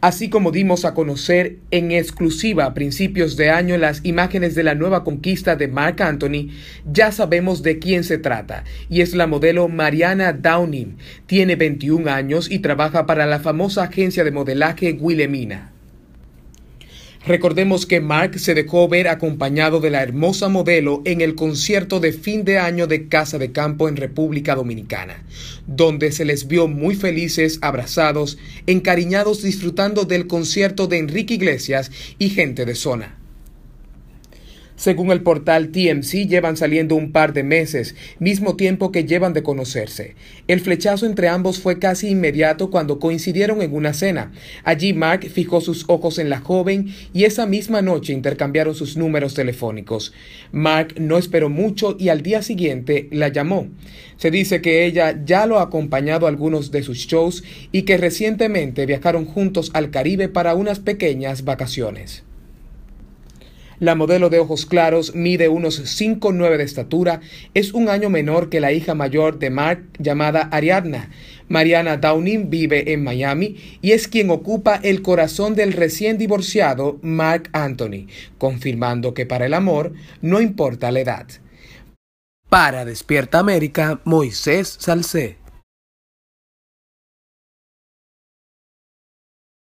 así como dimos a conocer en exclusiva a principios de año las imágenes de la nueva conquista de Mark Anthony, ya sabemos de quién se trata, y es la modelo Mariana Downing. Tiene 21 años y trabaja para la famosa agencia de modelaje Wilhelmina. Recordemos que Mark se dejó ver acompañado de la hermosa modelo en el concierto de fin de año de Casa de Campo en República Dominicana, donde se les vio muy felices, abrazados, encariñados, disfrutando del concierto de Enrique Iglesias y gente de zona. Según el portal TMC, llevan saliendo un par de meses, mismo tiempo que llevan de conocerse. El flechazo entre ambos fue casi inmediato cuando coincidieron en una cena. Allí Mark fijó sus ojos en la joven y esa misma noche intercambiaron sus números telefónicos. Mark no esperó mucho y al día siguiente la llamó. Se dice que ella ya lo ha acompañado a algunos de sus shows y que recientemente viajaron juntos al Caribe para unas pequeñas vacaciones. La modelo de ojos claros mide unos 5'9 de estatura, es un año menor que la hija mayor de Mark llamada Ariadna. Mariana Downing vive en Miami y es quien ocupa el corazón del recién divorciado Mark Anthony, confirmando que para el amor no importa la edad. Para Despierta América, Moisés Salcé.